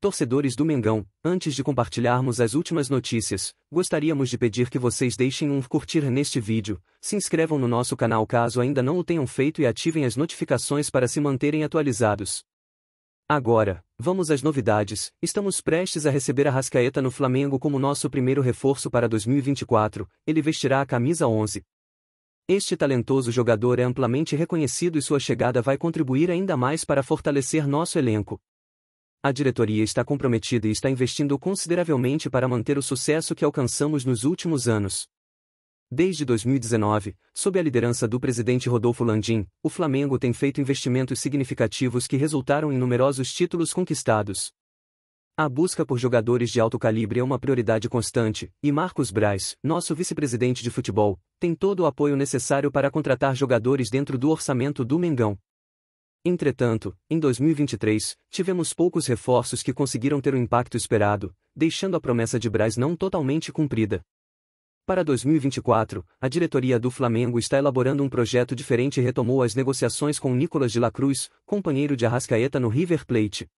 Torcedores do Mengão, antes de compartilharmos as últimas notícias, gostaríamos de pedir que vocês deixem um curtir neste vídeo, se inscrevam no nosso canal caso ainda não o tenham feito e ativem as notificações para se manterem atualizados. Agora, vamos às novidades. Estamos prestes a receber a Rascaeta no Flamengo como nosso primeiro reforço para 2024. Ele vestirá a camisa 11. Este talentoso jogador é amplamente reconhecido e sua chegada vai contribuir ainda mais para fortalecer nosso elenco. A diretoria está comprometida e está investindo consideravelmente para manter o sucesso que alcançamos nos últimos anos. Desde 2019, sob a liderança do presidente Rodolfo Landim, o Flamengo tem feito investimentos significativos que resultaram em numerosos títulos conquistados. A busca por jogadores de alto calibre é uma prioridade constante, e Marcos Braz, nosso vice-presidente de futebol, tem todo o apoio necessário para contratar jogadores dentro do orçamento do Mengão. Entretanto, em 2023, tivemos poucos reforços que conseguiram ter o impacto esperado, deixando a promessa de Braz não totalmente cumprida. Para 2024, a diretoria do Flamengo está elaborando um projeto diferente e retomou as negociações com Nicolas de la Cruz, companheiro de Arrascaeta no River Plate.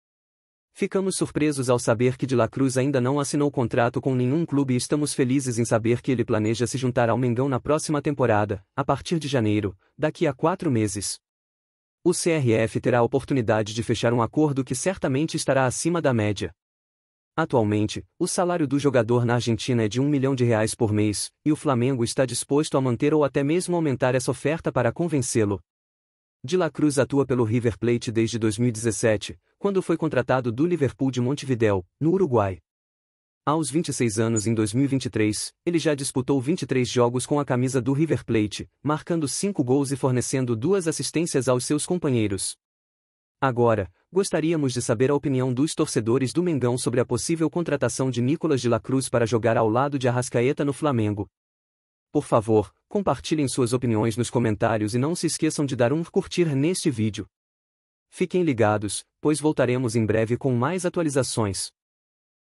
Ficamos surpresos ao saber que de la Cruz ainda não assinou contrato com nenhum clube e estamos felizes em saber que ele planeja se juntar ao Mengão na próxima temporada, a partir de janeiro, daqui a quatro meses o CRF terá a oportunidade de fechar um acordo que certamente estará acima da média. Atualmente, o salário do jogador na Argentina é de 1 milhão de reais por mês, e o Flamengo está disposto a manter ou até mesmo aumentar essa oferta para convencê-lo. De La Cruz atua pelo River Plate desde 2017, quando foi contratado do Liverpool de Montevideo, no Uruguai. Aos 26 anos em 2023, ele já disputou 23 jogos com a camisa do River Plate, marcando 5 gols e fornecendo duas assistências aos seus companheiros. Agora, gostaríamos de saber a opinião dos torcedores do Mengão sobre a possível contratação de Nicolas de la Cruz para jogar ao lado de Arrascaeta no Flamengo. Por favor, compartilhem suas opiniões nos comentários e não se esqueçam de dar um curtir neste vídeo. Fiquem ligados, pois voltaremos em breve com mais atualizações.